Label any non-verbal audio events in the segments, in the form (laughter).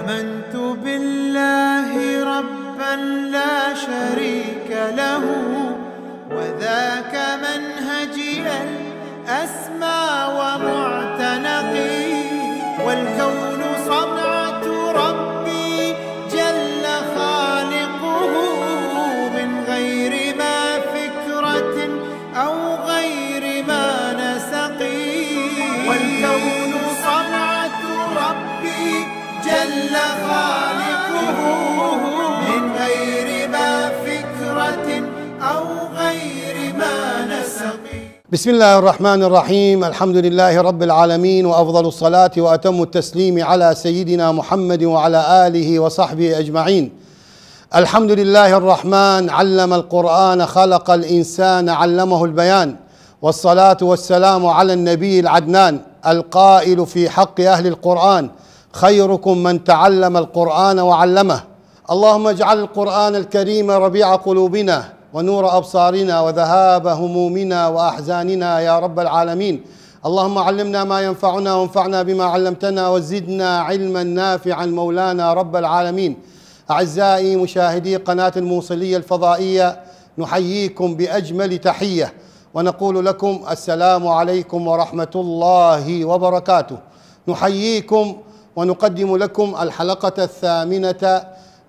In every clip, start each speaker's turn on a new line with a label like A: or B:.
A: آمنت بالله ربا لا شريك له وذاك من
B: بسم الله الرحمن الرحيم الحمد لله رب العالمين وافضل الصلاه واتم التسليم على سيدنا محمد وعلى اله وصحبه اجمعين الحمد لله الرحمن علم القران خلق الانسان علمه البيان والصلاه والسلام على النبي العدنان القائل في حق اهل القران خيركم من تعلم القران وعلمه اللهم اجعل القران الكريم ربيع قلوبنا ونور أبصارنا وذهاب همومنا وأحزاننا يا رب العالمين اللهم علمنا ما ينفعنا وانفعنا بما علمتنا وزدنا علما نافعا مولانا رب العالمين أعزائي مشاهدي قناة الموصلية الفضائية نحييكم بأجمل تحية ونقول لكم السلام عليكم ورحمة الله وبركاته نحييكم ونقدم لكم الحلقة الثامنة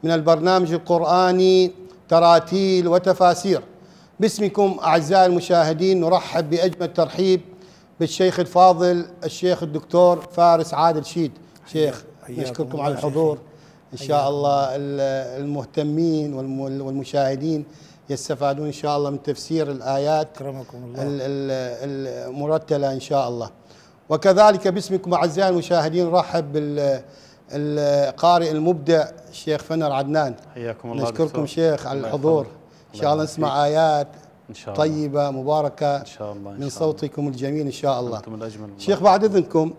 B: من البرنامج القرآني تراتيل وتفاسير باسمكم أعزائي المشاهدين نرحب بأجمل ترحيب بالشيخ الفاضل الشيخ الدكتور فارس عادل شيد شيخ نشكركم على الحضور إن شاء الله المهتمين والمشاهدين يستفادون إن شاء الله من تفسير الآيات أكرمكم الله المرتلة إن شاء الله وكذلك باسمكم أعزائي المشاهدين نرحب بال القارئ المبدع شيخ فنر عدنان حياكم الله نشكركم دكتور. شيخ على الحضور ان شاء الله نسمع ايات إن شاء الله. طيبه مباركه إن شاء الله. إن من شاء صوتكم الله. الجميل ان شاء الله انتم الاجمل شيخ بعد اذنكم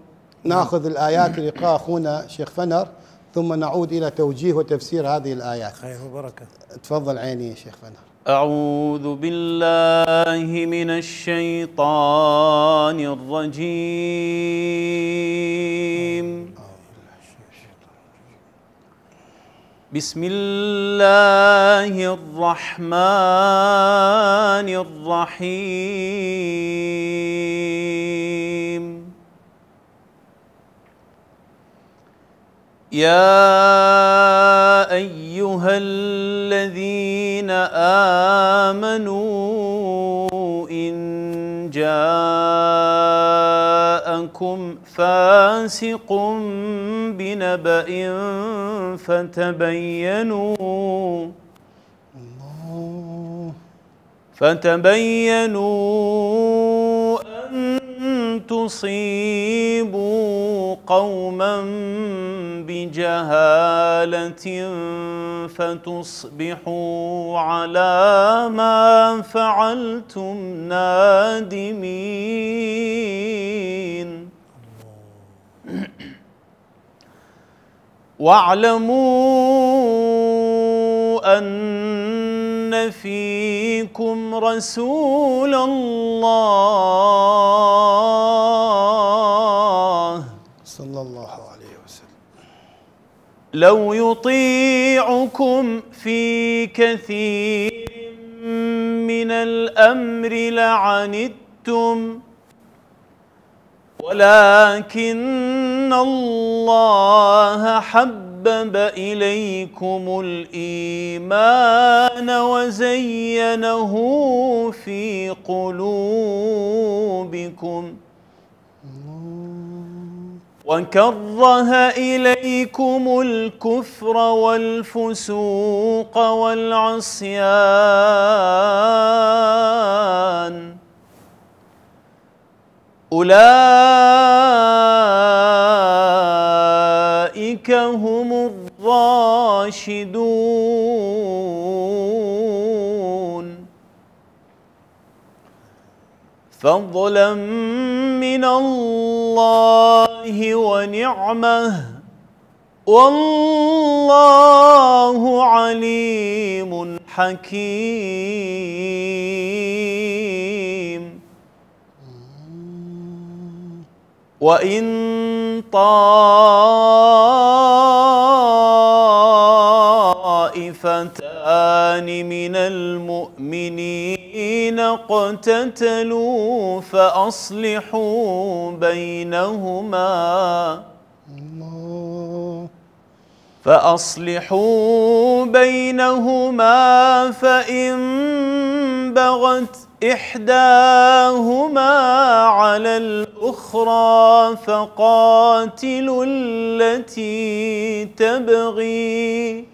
B: ناخذ الايات اللي اخونا شيخ فنر ثم نعود الى توجيه وتفسير هذه الايات خير وبركه تفضل عيني يا شيخ
C: فنر اعوذ بالله من الشيطان الرجيم بسم الله الرحمن الرحيم يا ايها الذين امنوا ان جاءكم فاسق بنبأ فتبينوا الله فتبينوا أن تصيبوا قوما بجهالة فتصبحوا على ما فعلتم نادمين (clears throat) واعلموا ان فيكم رسول الله صلى الله عليه وسلم لو يطيعكم في كثير من الامر لعنتم ولكن إن الله حبب إليكم الإيمان وزينه في قلوبكم وكره إليكم الكفر والفسوق والعصيان أولئك أولئك هم الراشدون فضلا من الله ونعمه والله عليم حكيم وإن طائفتان من المؤمنين اقتتلوا فأصلحوا بينهما فأصلحوا بينهما فإن بغت إحداهما على الأخرى فقاتل التي تبغي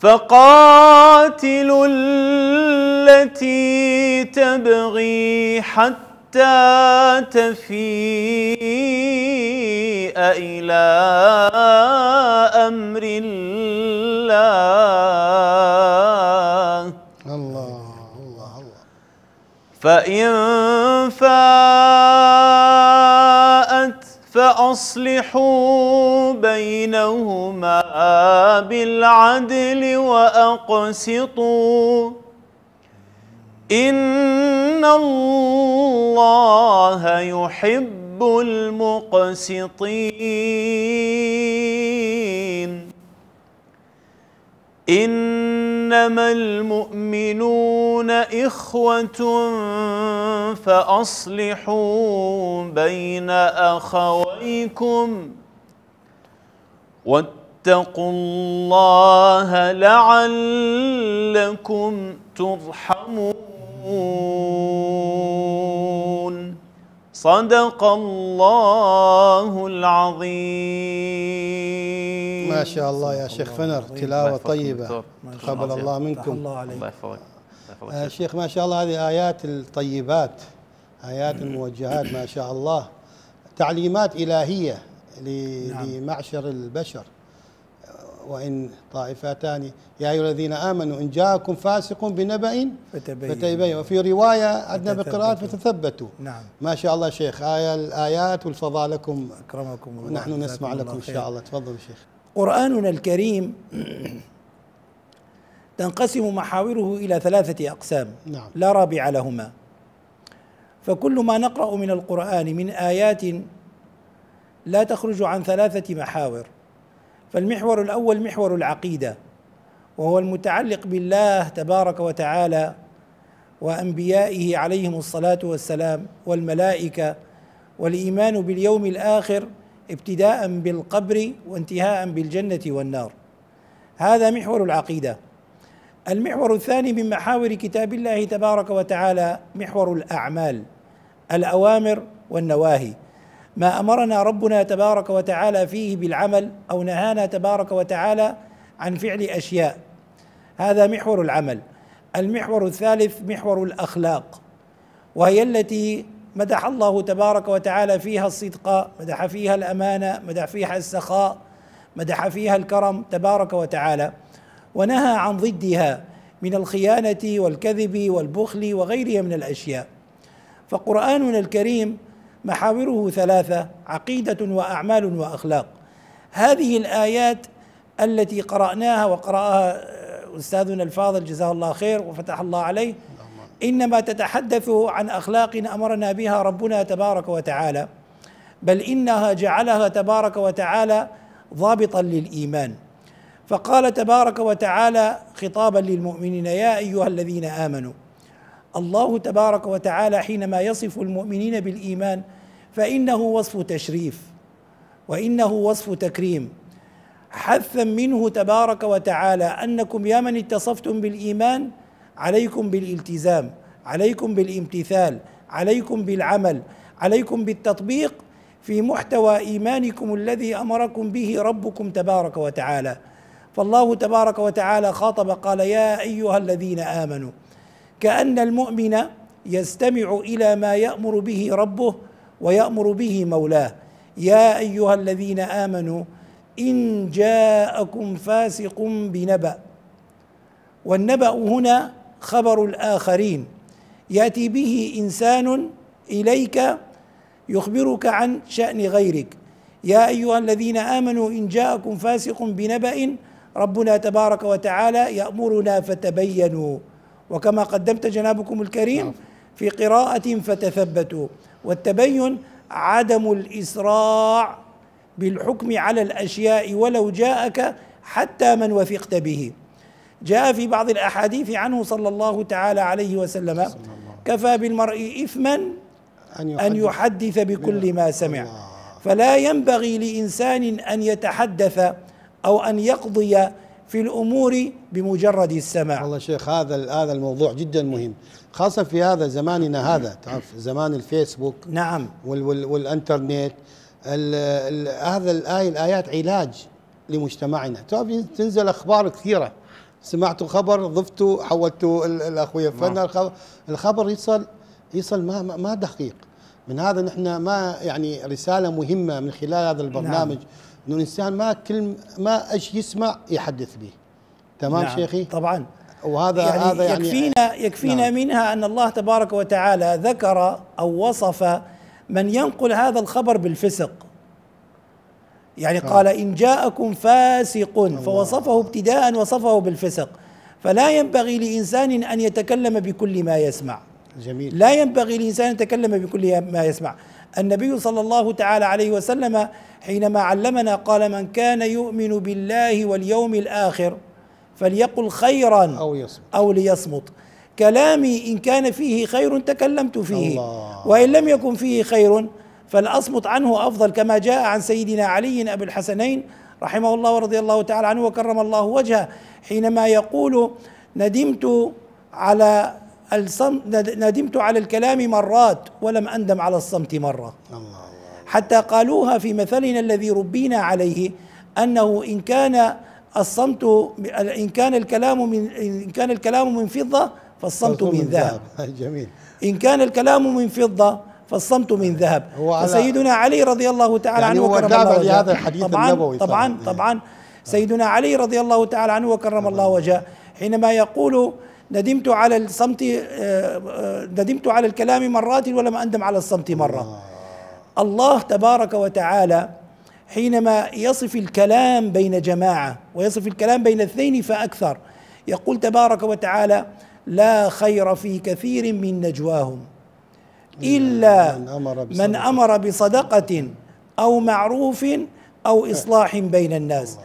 C: فقاتل التي تبغي حتى تفيء إلى أمر الله فإن فاءت فأصلحوا بينهما بالعدل وأقسطوا إن الله يحب المقسطين انما المؤمنون اخوه فاصلحوا بين اخويكم واتقوا الله لعلكم ترحمون صدق الله العظيم
B: ما شاء الله يا شيخ فنر تلاوة طيبة
A: تقبل الله منكم الله عليك آه،
B: شيخ ما شاء الله هذه آيات الطيبات آيات الموجهات ما شاء الله تعليمات إلهية نعم. لمعشر البشر وإن طائفتان يا أيها الذين آمنوا إن جاءكم فاسق بنبأ فتبين, وفي رواية عندنا بقراءات فتثبتوا نعم ما شاء الله شيخ آية الآيات والفضاء لكم أكرمكم الله نحن نسمع لكم إن شاء الله تفضل شيخ قرآننا الكريم
D: (clears throat) تنقسم محاوره إلى ثلاثة أقسام نعم. لا رابع لهما فكل ما نقرأ من القرآن من آيات لا تخرج عن ثلاثة محاور فالمحور الاول محور العقيده وهو المتعلق بالله تبارك وتعالى وانبيائه عليهم الصلاه والسلام والملائكه والايمان باليوم الاخر ابتداء بالقبر وانتهاء بالجنه والنار هذا محور العقيده المحور الثاني من محاور كتاب الله تبارك وتعالى محور الاعمال الاوامر والنواهي ما امرنا ربنا تبارك وتعالى فيه بالعمل او نهانا تبارك وتعالى عن فعل اشياء هذا محور العمل المحور الثالث محور الاخلاق وهي التي مدح الله تبارك وتعالى فيها الصدق مدح فيها الامانه مدح فيها السخاء مدح فيها الكرم تبارك وتعالى ونهى عن ضدها من الخيانه والكذب والبخل وغيرها من الاشياء فقراننا الكريم محاوره ثلاثة عقيدة وأعمال وأخلاق هذه الآيات التي قرأناها وقرأها آه، أستاذنا الفاضل جزاه الله خير وفتح الله عليه إنما تتحدث عن أخلاق أمرنا بها ربنا تبارك وتعالى بل إنها جعلها تبارك وتعالى ضابطا للإيمان فقال تبارك وتعالى خطابا للمؤمنين يا أيها الذين آمنوا الله تبارك وتعالى حينما يصف المؤمنين بالايمان فانه وصف تشريف وانه وصف تكريم حثا منه تبارك وتعالى انكم يا من اتصفتم بالايمان عليكم بالالتزام عليكم بالامتثال عليكم بالعمل عليكم بالتطبيق في محتوى ايمانكم الذي امركم به ربكم تبارك وتعالى فالله تبارك وتعالى خاطب قال يا ايها الذين امنوا كأن المؤمن يستمع إلى ما يأمر به ربه ويأمر به مولاه يا أيها الذين آمنوا إن جاءكم فاسق بنبأ والنبأ هنا خبر الآخرين يأتي به إنسان إليك يخبرك عن شأن غيرك يا أيها الذين آمنوا إن جاءكم فاسق بنبأ ربنا تبارك وتعالى يأمرنا فتبينوا وكما قدمت جنابكم الكريم نعم. في قراءة فتثبتوا والتبين عدم الإسراع بالحكم على الأشياء ولو جاءك حتى من وثقت به جاء في بعض الأحاديث عنه صلى الله تعالى عليه وسلم كفى بالمرء إثما أن يحدث بكل ما سمع فلا ينبغي لإنسان
B: أن يتحدث أو أن يقضي في الامور بمجرد السماع. والله شيخ هذا هذا الموضوع جدا مهم، خاصه في هذا زماننا هذا تعرف زمان الفيسبوك نعم وال وال والانترنت الـ الـ هذا الايه الايات علاج لمجتمعنا، تعرف تنزل اخبار كثيره سمعتوا خبر ضفتوا حولتوا الاخويا نعم. فلنا الخبر يصل يصل ما ما دقيق من هذا نحن ما يعني رساله مهمه من خلال هذا البرنامج نعم. انه الانسان ما كل ما ايش يسمع يحدث به
A: تمام نعم شيخي
B: طبعا وهذا يعني هذا يعني يكفينا يكفينا نعم منها ان الله تبارك وتعالى ذكر
D: او وصف من ينقل هذا الخبر بالفسق يعني نعم قال ان جاءكم فاسق فوصفه ابتداء وصفه بالفسق فلا ينبغي لانسان ان يتكلم بكل ما يسمع جميل لا ينبغي لانسان ان يتكلم بكل ما يسمع النبي صلى الله تعالى عليه وسلم حينما علمنا قال من كان يؤمن بالله واليوم الآخر فليقل خيرا أو يصمت, أو ليصمت كلامي إن كان فيه خير تكلمت فيه الله وإن لم يكن فيه خير فالأصمت عنه أفضل كما جاء عن سيدنا علي أبي الحسنين رحمه الله ورضي الله تعالى عنه وكرم الله وجهه حينما يقول ندمت على ندمت على الكلام مرات ولم أندم على الصمت مرة حتى قالوها في مثلنا الذي ربينا عليه أنه إن كان الصمت إن كان الكلام من إن كان الكلام من فضة فالصمت من ذهب (laughs) جميل إن كان الكلام من فضة فالصمت من ذهب سيدنا علي رضي الله تعالى يعني عنه وكرم الله لهذا الحديث طبعا النبوي طبعا طبعا, طبعاً سيدنا علي رضي الله تعالى عنه وكرم الله وجهه حينما يقول ندمت على الصمت آه، آه، ندمت على الكلام مرات ولم أندم على الصمت مرة الله تبارك وتعالى حينما يصف الكلام بين جماعة ويصف الكلام بين اثنين فأكثر يقول تبارك وتعالى لا خير في كثير من نجواهم إلا من أمر بصدقة أو معروف أو إصلاح بين الناس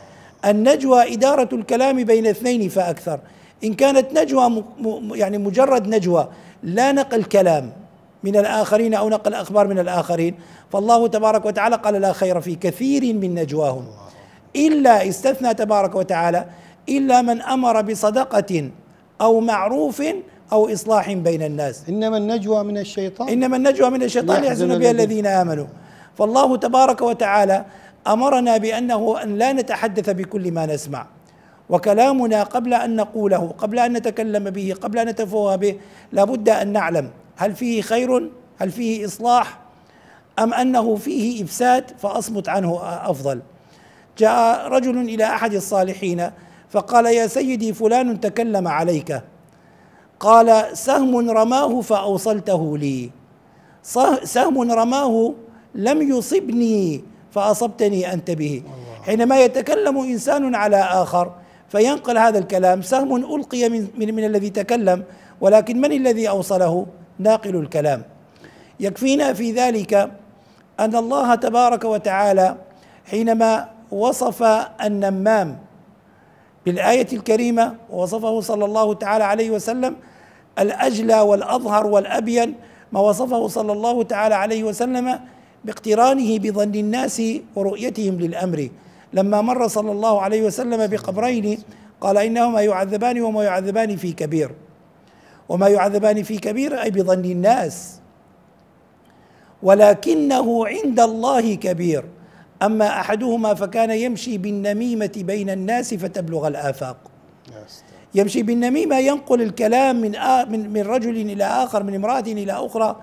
D: النجوى إدارة الكلام بين اثنين فأكثر إن كانت نجوى يعني مجرد نجوى لا نقل كلام من الآخرين أو نقل أخبار من الآخرين فالله تبارك وتعالى قال لا خير في كثير من نجواهم إلا استثنى تبارك وتعالى إلا من أمر بصدقة أو معروف أو إصلاح بين الناس إنما النجوى من الشيطان إنما النجوى من الشيطان يحزن بها الذين آمنوا فالله تبارك وتعالى أمرنا بأنه أن لا نتحدث بكل ما نسمع وكلامنا قبل أن نقوله قبل أن نتكلم به قبل أن نتفوه به لابد أن نعلم هل فيه خير هل فيه إصلاح أم أنه فيه إفساد فأصمت عنه أفضل جاء رجل إلى أحد الصالحين فقال يا سيدي فلان تكلم عليك قال سهم رماه فأوصلته لي سهم رماه لم يصبني فأصبتني أنت به حينما يتكلم إنسان على آخر فينقل هذا الكلام سهم ألقي من, من, من الذي تكلم ولكن من الذي أوصله ناقل الكلام يكفينا في ذلك أن الله تبارك وتعالى حينما وصف النمام بالآية الكريمة ووصفه صلى الله تعالى عليه وسلم الأجلى والأظهر والأبين ما وصفه صلى الله تعالى عليه وسلم باقترانه بظن الناس ورؤيتهم للأمر لما مر صلى الله عليه وسلم بقبرين قال إنهما يعذبان وما يعذبان في كبير وما يعذبان في كبير أي بظن الناس ولكنه عند الله كبير أما أحدهما فكان يمشي بالنميمة بين الناس فتبلغ الآفاق يمشي بالنميمة ينقل الكلام من من من رجل إلى آخر من امرأة إلى أخرى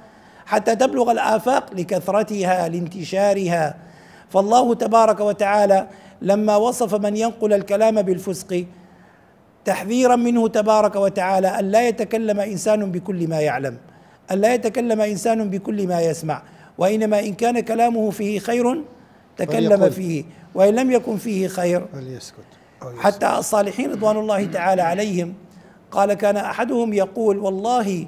D: حتى تبلغ الآفاق لكثرتها لانتشارها فالله تبارك وتعالى لما وصف من ينقل الكلام بالفسق تحذيرا منه تبارك وتعالى أن لا يتكلم إنسان بكل ما يعلم أن لا يتكلم إنسان بكل ما يسمع وإنما إن كان كلامه فيه خير تكلم فيه وإن لم يكن فيه خير فليسكت حتى الصالحين رضوان الله تعالى عليهم قال كان أحدهم يقول والله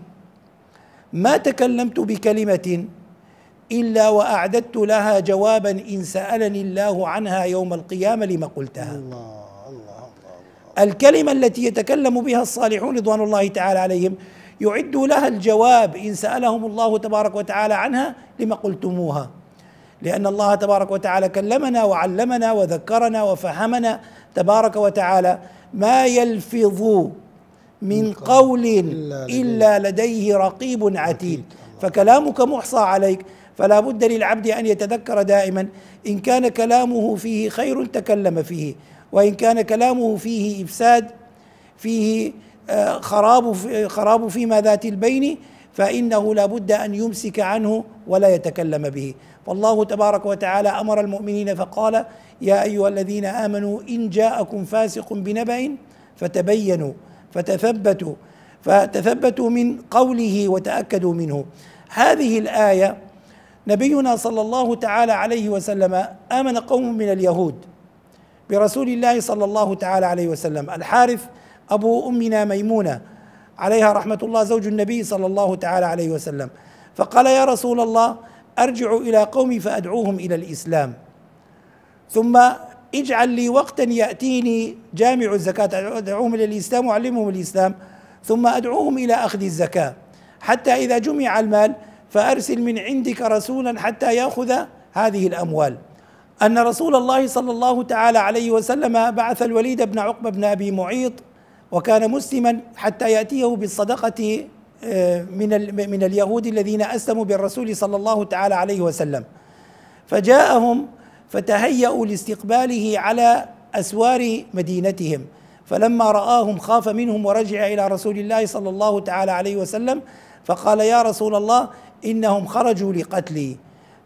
D: ما تكلمت بكلمة إلا وأعددت لها جوابا إن سألني الله عنها يوم القيامة لما قلتها الله الله الكلمة التي يتكلم بها الصالحون رضوان الله تعالى عليهم يعد لها الجواب إن سألهم الله تبارك وتعالى عنها لما قلتموها لأن الله تبارك وتعالى كلمنا وعلمنا وذكرنا وفهمنا تبارك وتعالى ما يلفظ من قول إلا لديه رقيب عتيد فكلامك محصى عليك فلا بد للعبد ان يتذكر دائما ان كان كلامه فيه خير تكلم فيه وان كان كلامه فيه افساد فيه آه، خراب خراب فيما ذات البين فانه لا بد ان يمسك عنه ولا يتكلم به والله تبارك وتعالى امر المؤمنين فقال يا ايها الذين امنوا ان جاءكم فاسق بنبأ فتبينوا فتثبتوا فتثبتوا من قوله وتاكدوا منه هذه الايه نبينا صلى الله تعالى عليه وسلم آمن قوم من اليهود برسول الله صلى الله تعالى عليه وسلم الحارث أبو أمنا ميمونة عليها رحمة الله زوج النبي صلى الله تعالى عليه وسلم فقال يا رسول الله أرجع إلى قومي فأدعوهم إلى الإسلام ثم اجعل لي وقتا يأتيني جامع الزكاة أدعوهم إلى الإسلام وأعلمهم الإسلام ثم أدعوهم إلى أخذ الزكاة حتى إذا جمع المال فارسل من عندك رسولا حتى ياخذ هذه الاموال ان رسول الله صلى الله تعالى عليه وسلم بعث الوليد بن عقبه بن ابي معيط وكان مسلما حتى ياتيه بالصدقه آه، من من اليهود الذين اسلموا بالرسول صلى الله تعالى عليه وسلم فجاءهم فتهيأوا لاستقباله على اسوار مدينتهم فلما رآهم خاف منهم ورجع إلى رسول الله صلى الله تعالى عليه وسلم فقال يا رسول الله إنهم خرجوا لقتلي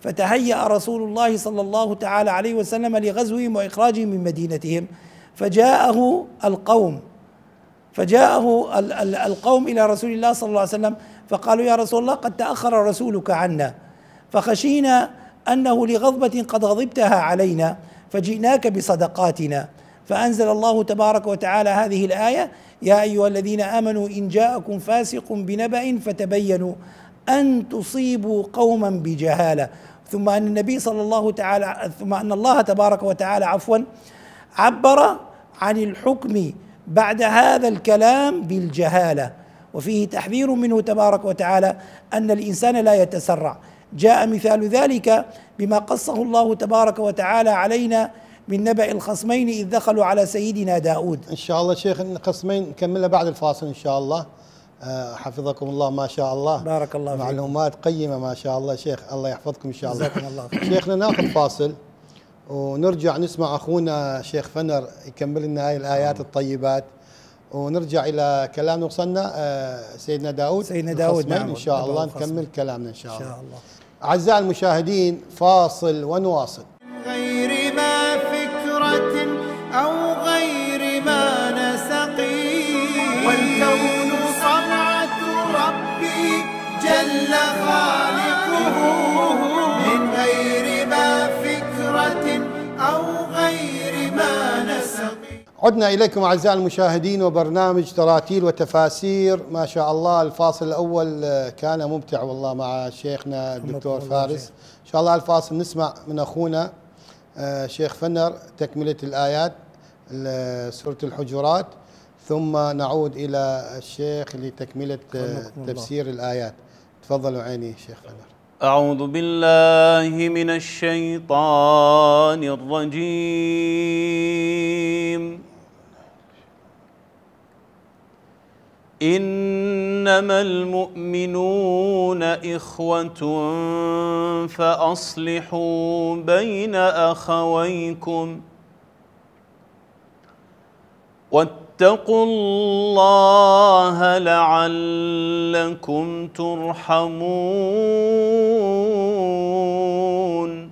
D: فتهيأ رسول الله صلى الله تعالى عليه وسلم لغزوهم وإخراجهم من مدينتهم فجاءه القوم فجاءه القوم إلى رسول الله صلى الله عليه وسلم فقالوا يا رسول الله قد تأخر رسولك عنا فخشينا أنه لغضبة قد غضبتها علينا فجئناك بصدقاتنا فأنزل الله تبارك وتعالى هذه الآية يا أيها الذين آمنوا إن جاءكم فاسق بنبأ فتبينوا أن تصيبوا قوما بجهالة ثم أن النبي صلى الله تعالى ثم أن الله تبارك وتعالى عفوا عبر عن الحكم بعد هذا الكلام بالجهالة وفيه تحذير منه تبارك وتعالى أن الإنسان لا يتسرع جاء مثال ذلك بما قصه الله تبارك وتعالى علينا
B: من نبأ الخصمين إذ دخلوا على سيدنا داود إن شاء الله شيخ الخصمين نكملها بعد الفاصل إن شاء الله آه، حفظكم الله ما شاء الله بارك الله فيك معلومات قيمه ما شاء الله شيخ الله يحفظكم ان شاء الله جزاكم الله خير شيخنا ناخذ فاصل ونرجع نسمع اخونا شيخ فنر يكمل لنا هاي الايات آه. الطيبات ونرجع الى كلامنا آه، وصلنا سيدنا داود سيدنا داود نعم ان شاء الله نكمل كلامنا ان شاء الله, إن شاء الله. اعزائي المشاهدين فاصل ونواصل غيري عدنا إليكم أعزائي المشاهدين وبرنامج تراتيل وتفاسير ما شاء الله الفاصل الأول آه، كان ممتع والله مع شيخنا الدكتور فارس إن شاء الله الفاصل نسمع من أخونا آه، شيخ فنر تكملة الآيات سورة الحجرات ثم نعود إلى الشيخ لتكملة آه، تفسير الله. الآيات تفضلوا عيني شيخ فنر
C: أعوذ بالله من الشيطان الرجيم انما المؤمنون اخوه فاصلحوا بين اخويكم واتقوا الله لعلكم ترحمون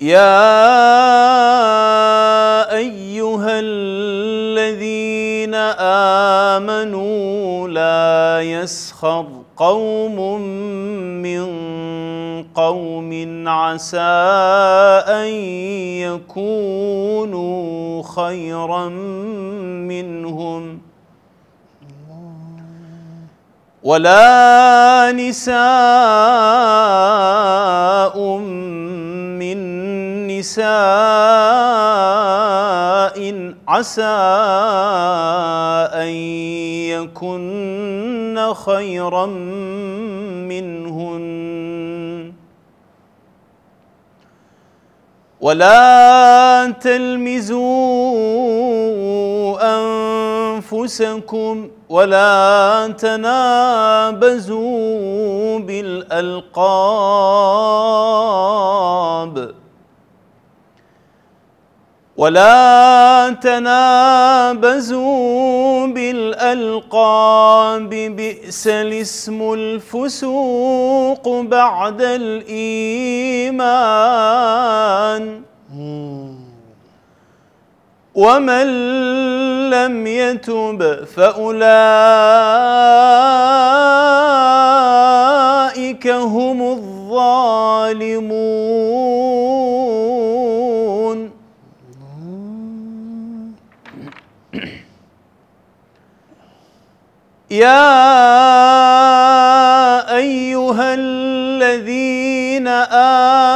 C: يا ايها آمنوا لا يسخر قوم من قوم عسى أن يكونوا خيرا منهم ولا نساء من نساء عسى أن يكن خيرا منهن ولا تلمزوا أنفسكم ولا تنابزوا بالألقاب ولا تنابزوا بالألقاب بئس الاسم الفسوق بعد الإيمان ومن لم يتب فأولئك هم الظالمون يا ايها الذين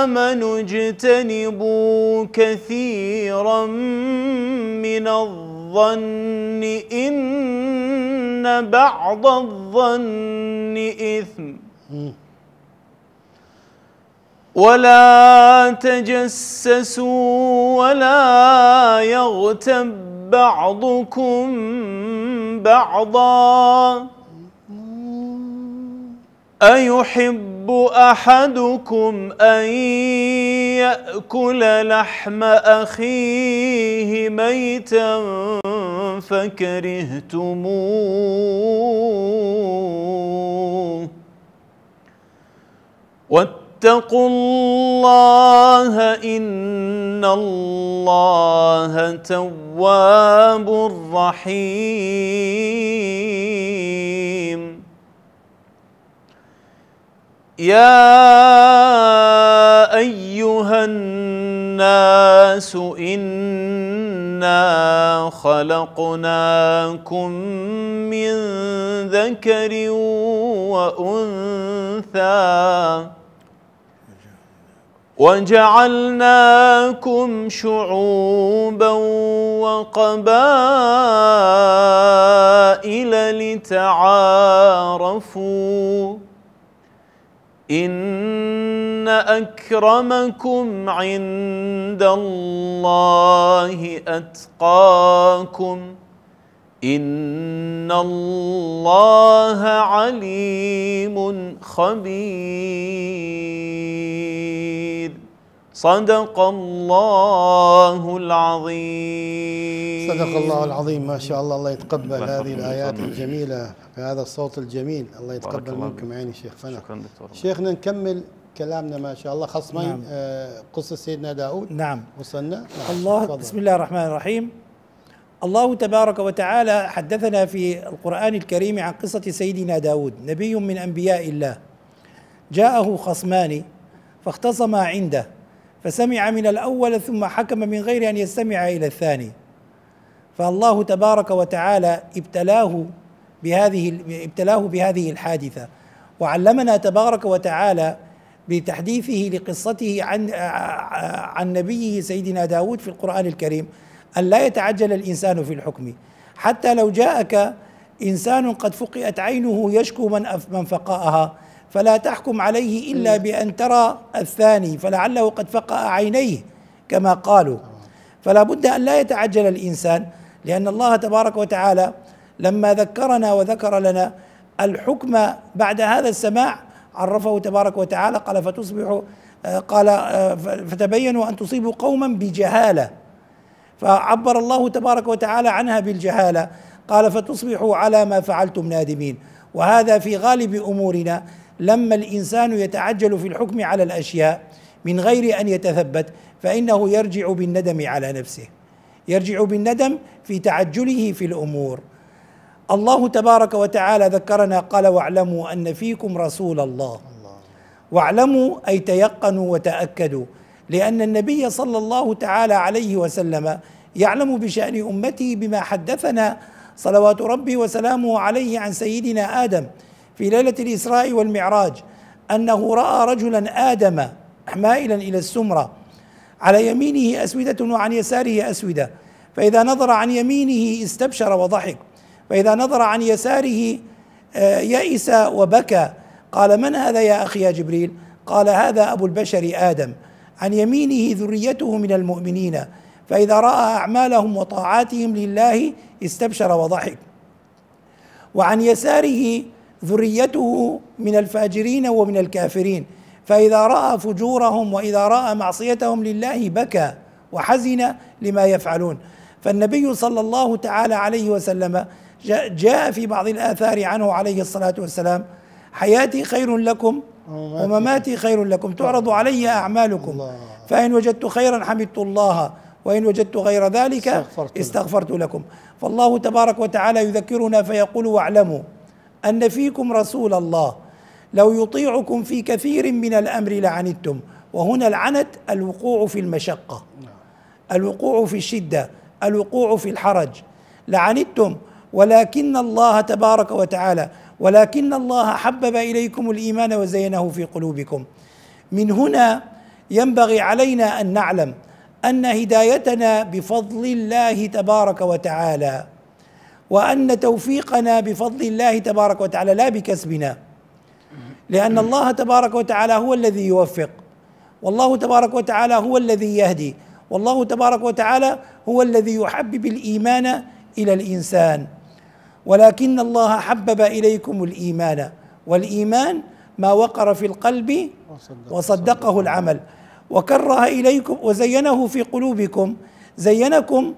C: امنوا اجتنبوا كثيرا من الظن ان بعض الظن اثم ولا تجسسوا ولا يغتب بعضكم بعضا أيحب أحدكم أن يأكل لحم أخيه ميتا فكرهتموه واتقوا الله إن الله تواب رحيم يا أيها الناس إنا خلقناكم من ذكر وأنثى وجعلناكم شعوبا وقبائل لتعارفوا إن أكرمكم عند الله أتقاكم ۖ إن الله عليم خبير صدق الله العظيم صدق الله
B: العظيم ما شاء الله الله يتقبل الله هذه الآيات الجميلة بهذا الصوت الجميل الله يتقبل منكم عيني شيخ فنا شيخنا نكمل كلامنا ما شاء الله خصمين نعم. آه، قصة سيدنا داود نعم وصلنا نعم. الله بسم الله الرحمن الرحيم
D: الله تبارك وتعالى حدثنا في القرآن الكريم عن قصة سيدنا داود نبي من أنبياء الله جاءه خصمان فاختصما عنده فسمع من الأول ثم حكم من غير أن يستمع إلى الثاني فالله تبارك وتعالى ابتلاه بهذه ابتلاه بهذه الحادثة وعلمنا تبارك وتعالى بتحديثه لقصته عن عن نبيه سيدنا داود في القرآن الكريم أن لا يتعجل الإنسان في الحكم حتى لو جاءك إنسان قد فقئت عينه يشكو من من فقأها فلا تحكم عليه إلا بأن ترى الثاني فلعله قد فقأ عينيه كما قالوا فلا بد أن لا يتعجل الإنسان لأن الله تبارك وتعالى لما ذكرنا وذكر لنا الحكم بعد هذا السماع عرفه تبارك وتعالى قال فتصبح آه، قال آه، فتبينوا أن تصيبوا قوما بجهالة فعبر الله تبارك وتعالى عنها بالجهاله قال فتصبحوا على ما فعلتم نادمين وهذا في غالب امورنا لما الانسان يتعجل في الحكم على الاشياء من غير ان يتثبت فانه يرجع بالندم على نفسه يرجع بالندم في تعجله في الامور الله تبارك وتعالى ذكرنا قال واعلموا ان فيكم رسول الله واعلموا اي تيقنوا وتاكدوا لأن النبي صلى الله تعالى عليه وسلم يعلم بشأن أمته بما حدثنا صلوات ربي وسلامه عليه عن سيدنا آدم في ليلة الإسراء والمعراج أنه رأى رجلا آدم مائلا إلى السمرة على يمينه أسودة وعن يساره أسودة فإذا نظر عن يمينه استبشر وضحك فإذا نظر عن يساره آه، يئس وبكى قال من هذا يا أخي يا جبريل قال هذا أبو البشر آدم عن يمينه ذريته من المؤمنين فإذا رأى أعمالهم وطاعاتهم لله استبشر وضحك وعن يساره ذريته من الفاجرين ومن الكافرين فإذا رأى فجورهم وإذا رأى معصيتهم لله بكى وحزن لما يفعلون فالنبي صلى الله تعالى عليه وسلم جاء في بعض الآثار عنه عليه الصلاة والسلام حياتي خير لكم ومماتي خير لكم تعرض علي أعمالكم فإن وجدت خيرا حمدت الله وإن وجدت غير ذلك استغفرت, استغفرت لكم فالله تبارك وتعالى يذكرنا فيقول واعلموا أن فيكم رسول الله لو يطيعكم في كثير من الأمر لعنتم وهنا العنت الوقوع في المشقة نعم. الوقوع في الشدة الوقوع في الحرج لعنتم ولكن الله تبارك وتعالى ولكن الله حبب اليكم الايمان وزينه في قلوبكم من هنا ينبغي علينا ان نعلم ان هدايتنا بفضل الله تبارك وتعالى وان توفيقنا بفضل الله تبارك وتعالى لا بكسبنا لان الله تبارك وتعالى هو الذي يوفق والله تبارك وتعالى هو الذي يهدي والله تبارك وتعالى هو الذي يحبب الايمان الى الانسان ولكن الله حبب اليكم الايمان والايمان ما وقر في القلب وصدقه العمل وكره اليكم وزينه في قلوبكم زينكم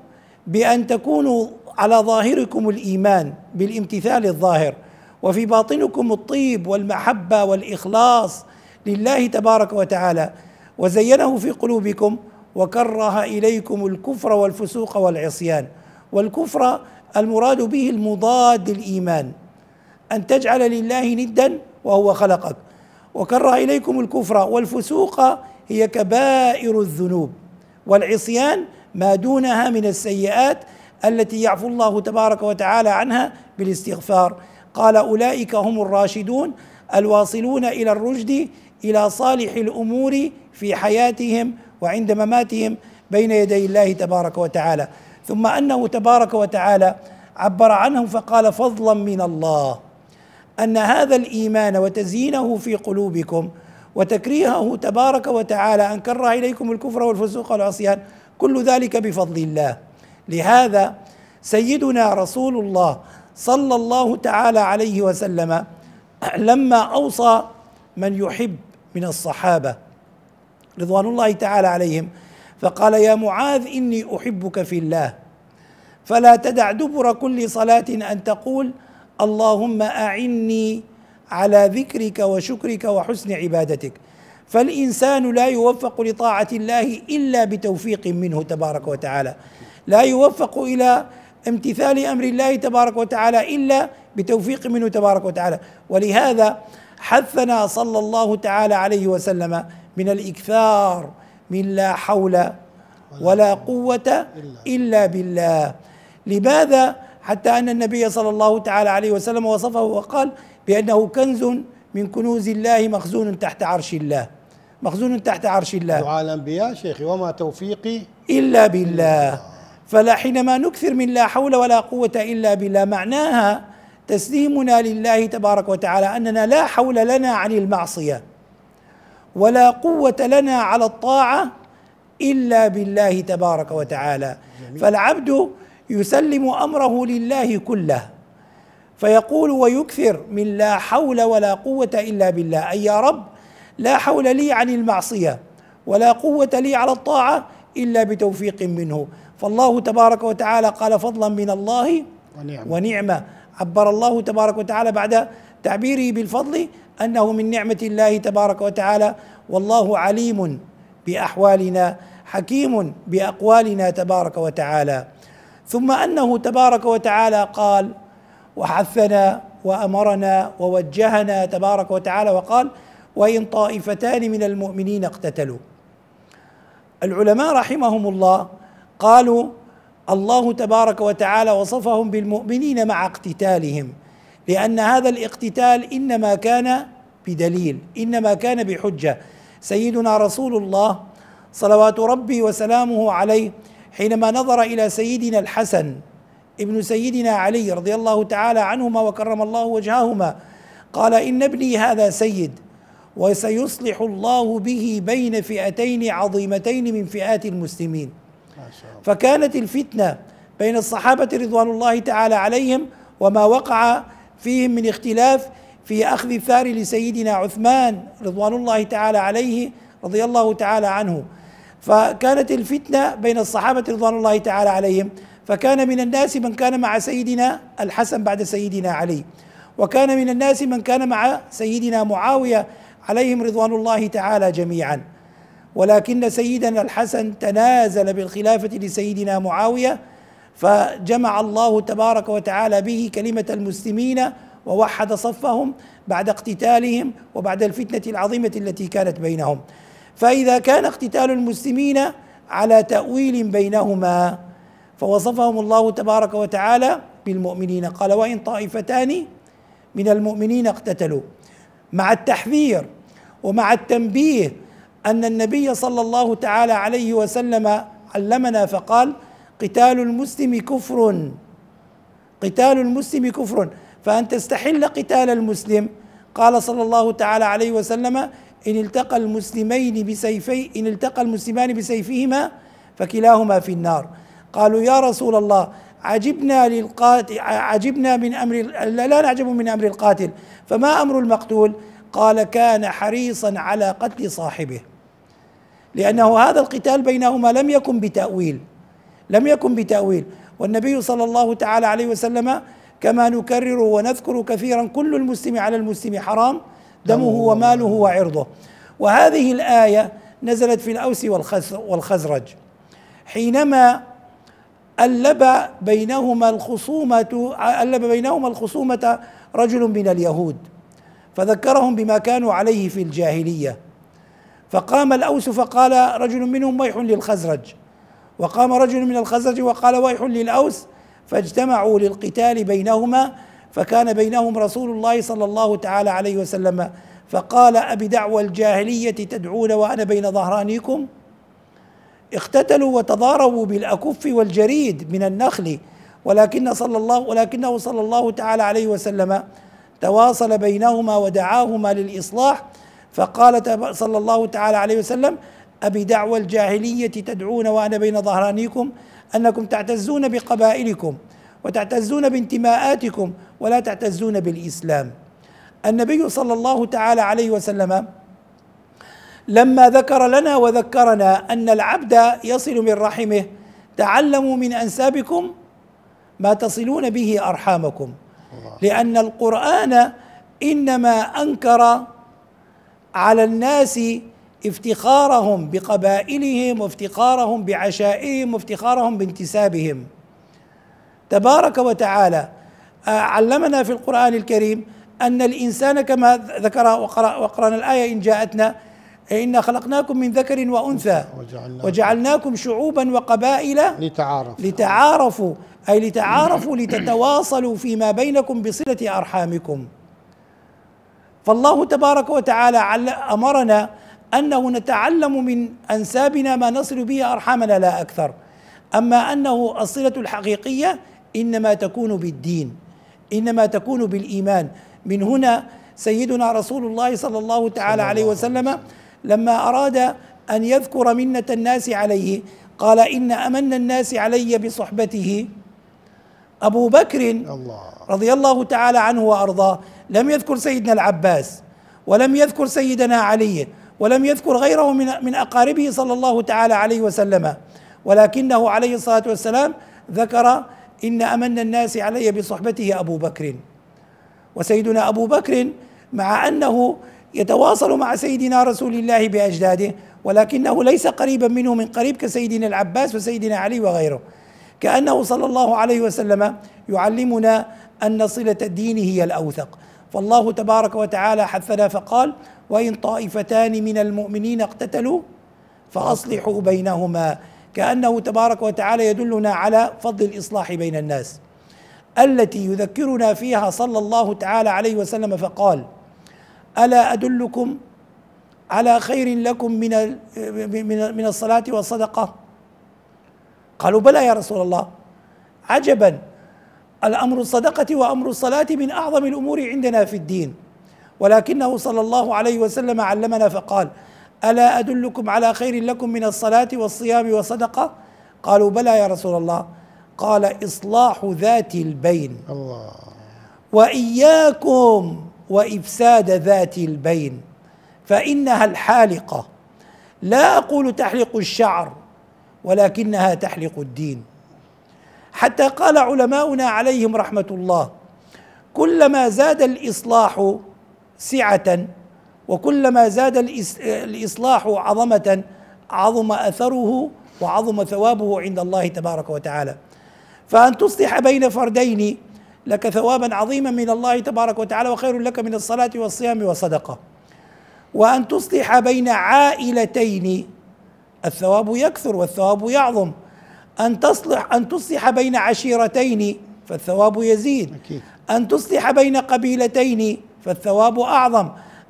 D: بان تكونوا على ظاهركم الايمان بالامتثال الظاهر وفي باطنكم الطيب والمحبه والاخلاص لله تبارك وتعالى وزينه في قلوبكم وكره اليكم الكفر والفسوق والعصيان والكفر المراد به المضاد للايمان ان تجعل لله ندا وهو خلقك وكره اليكم الكفر والفسوق هي كبائر الذنوب والعصيان ما دونها من السيئات التي يعفو الله تبارك وتعالى عنها بالاستغفار قال اولئك هم الراشدون الواصلون الى الرشد الى صالح الامور في حياتهم وعند مماتهم بين يدي الله تبارك وتعالى ثم انه تبارك وتعالى عبر عنه فقال فضلا من الله ان هذا الايمان وتزيينه في قلوبكم وتكريهه تبارك وتعالى ان كره اليكم الكفر والفسوق والعصيان كل ذلك بفضل الله لهذا سيدنا رسول الله صلى الله تعالى عليه وسلم (clears throat) لما اوصى من يحب من الصحابه رضوان الله تعالى عليهم فقال يا معاذ إني أحبك في الله فلا تدع دبر كل صلاة أن تقول اللهم أعني على ذكرك وشكرك وحسن عبادتك فالإنسان لا يوفق لطاعة الله إلا بتوفيق منه تبارك وتعالى لا يوفق إلى امتثال أمر الله تبارك وتعالى إلا بتوفيق منه تبارك وتعالى ولهذا حثنا صلى الله تعالى عليه وسلم من الإكثار من لا حول ولا قوة إلا بالله لماذا حتى أن النبي صلى الله تعالى عليه وسلم وصفه وقال بأنه كنز من كنوز الله مخزون تحت عرش الله مخزون تحت عرش الله دعاء الأنبياء شيخي وما توفيقي إلا بالله فلا حينما نكثر من لا حول ولا قوة إلا بالله معناها تسليمنا لله تبارك وتعالى أننا لا حول لنا عن المعصية ولا قوه لنا على الطاعه الا بالله تبارك وتعالى فالعبد يسلم امره لله كله فيقول ويكثر من لا حول ولا قوه الا بالله اي يا رب لا حول لي عن المعصيه ولا قوه لي على الطاعه الا بتوفيق منه فالله تبارك وتعالى قال فضلا من الله ونعمه, ونعمة عبر الله تبارك وتعالى بعد تعبيره بالفضل انه من نعمه الله تبارك وتعالى والله عليم باحوالنا حكيم باقوالنا تبارك وتعالى ثم انه تبارك وتعالى قال وحثنا وامرنا ووجهنا تبارك وتعالى وقال وان طائفتان من المؤمنين اقتتلوا العلماء رحمهم الله قالوا الله تبارك وتعالى وصفهم بالمؤمنين مع اقتتالهم لأن هذا الاقتتال إنما كان بدليل إنما كان بحجة سيدنا رسول الله صلوات ربي وسلامه عليه حينما نظر إلى سيدنا الحسن ابن سيدنا علي رضي الله تعالى عنهما وكرم الله وجههما قال إن ابني هذا سيد وسيصلح الله به بين فئتين عظيمتين من فئات المسلمين فكانت الفتنه بين الصحابه رضوان الله تعالى عليهم وما وقع فيهم من اختلاف في أخذ الثار لسيدنا عثمان رضوان الله تعالى عليه رضي الله تعالى عنه فكانت الفتنة بين الصحابة رضوان الله تعالى عليهم فكان من الناس من كان مع سيدنا الحسن بعد سيدنا علي وكان من الناس من كان مع سيدنا معاوية عليهم رضوان الله تعالى جميعا ولكن سيدنا الحسن تنازل بالخلافة لسيدنا معاوية فجمع الله تبارك وتعالى به كلمة المسلمين ووحد صفهم بعد اقتتالهم وبعد الفتنة العظيمة التي كانت بينهم فإذا كان اقتتال المسلمين على تأويل بينهما فوصفهم الله تبارك وتعالى بالمؤمنين قال وإن طائفتان من المؤمنين اقتتلوا مع التحذير ومع التنبيه أن النبي صلى الله تعالى عليه وسلم علمنا فقال قتال المسلم كفر قتال المسلم كفر فأن تستحل قتال المسلم قال صلى الله تعالى عليه وسلم إن التقى المسلمين بسيفي إن التقى المسلمان بسيفهما فكلاهما في النار قالوا يا رسول الله عجبنا للقاتل عجبنا من امر لا, لا نعجب من امر القاتل فما امر المقتول؟ قال كان حريصا على قتل صاحبه لانه هذا القتال بينهما لم يكن بتاويل لم يكن بتأويل والنبي صلى الله تعالى عليه وسلم كما نكرر ونذكر كثيرا كل المسلم على المسلم حرام دمه وماله وعرضه وهذه الآية نزلت في الأوس والخزرج حينما ألب بينهما الخصومة ألب بينهما الخصومة رجل من اليهود فذكرهم بما كانوا عليه في الجاهلية فقام الأوس فقال رجل منهم ميح للخزرج وقام رجل من الخزرج وقال ويح للأوس فاجتمعوا للقتال بينهما فكان بينهم رسول الله صلى الله تعالى عليه وسلم فقال أبدعوى الجاهلية تدعون وأنا بين ظهرانيكم اقتتلوا وتضاربوا بالأكف والجريد من النخل ولكن صلى الله ولكنه صلى الله تعالى عليه وسلم تواصل بينهما ودعاهما للإصلاح فقال صلى الله تعالى عليه وسلم أبي دعوى الجاهلية تدعون وأنا بين ظهرانيكم أنكم تعتزون بقبائلكم وتعتزون بانتماءاتكم ولا تعتزون بالإسلام النبي صلى الله تعالى عليه وسلم لما ذكر لنا وذكرنا أن العبد يصل من رحمه تعلموا من أنسابكم ما تصلون به أرحامكم لأن القرآن إنما أنكر على الناس افتخارهم بقبائلهم وافتخارهم بعشائرهم وافتخارهم بانتسابهم تبارك وتعالى آه، علمنا في القرآن الكريم أن الإنسان كما ذكر وقرأ وقرأنا الآية إن جاءتنا إنا خلقناكم من ذكر وأنثى وجعلناكم شعوبا وقبائل لتعارفوا لتعارفوا أي لتعارفوا لتتواصلوا فيما بينكم بصلة أرحامكم فالله تبارك وتعالى أمرنا أنه نتعلم من أنسابنا ما نصل به أرحامنا لا أكثر أما أنه الصلة الحقيقية إنما تكون بالدين إنما تكون بالإيمان من هنا سيدنا رسول الله صلى الله تعالى عليه وسلم لما أراد أن يذكر منة الناس عليه قال إن أمن الناس علي بصحبته أبو بكر رضي الله تعالى عنه وأرضاه لم يذكر سيدنا العباس ولم يذكر سيدنا علي ولم يذكر غيره من من اقاربه صلى الله تعالى عليه وسلم ولكنه عليه الصلاه والسلام ذكر ان امن الناس علي بصحبته ابو بكر وسيدنا ابو بكر مع انه يتواصل مع سيدنا رسول الله باجداده ولكنه ليس قريبا منه من قريب كسيدنا العباس وسيدنا علي وغيره كانه صلى الله عليه وسلم يعلمنا ان صله الدين هي الاوثق فالله تبارك وتعالى حثنا فقال وان طائفتان من المؤمنين اقتتلوا فاصلحوا بينهما كانه تبارك وتعالى يدلنا على فضل الاصلاح بين الناس التي يذكرنا فيها صلى الله تعالى عليه وسلم فقال الا ادلكم على خير لكم من من الصلاه والصدقه قالوا بلى يا رسول الله عجبا الامر الصدقه وامر الصلاه من اعظم الامور عندنا في الدين ولكنه صلى الله عليه وسلم علمنا فقال الا ادلكم على خير لكم من الصلاه والصيام والصدقه قالوا بلى يا رسول الله قال اصلاح ذات البين الله واياكم وافساد ذات البين فانها الحالقه لا اقول تحلق الشعر ولكنها تحلق الدين حتى قال علماؤنا عليهم رحمه الله كلما زاد الاصلاح سعه وكلما زاد الاصلاح عظمه عظم اثره وعظم ثوابه عند الله تبارك وتعالى فان تصلح بين فردين لك ثوابا عظيما من الله تبارك وتعالى وخير لك من الصلاه والصيام والصدقه وان تصلح بين عائلتين الثواب يكثر والثواب يعظم أن تصلح أن تصلح بين عشيرتين فالثواب يزيد أكيد. أن تصلح بين قبيلتين فالثواب أعظم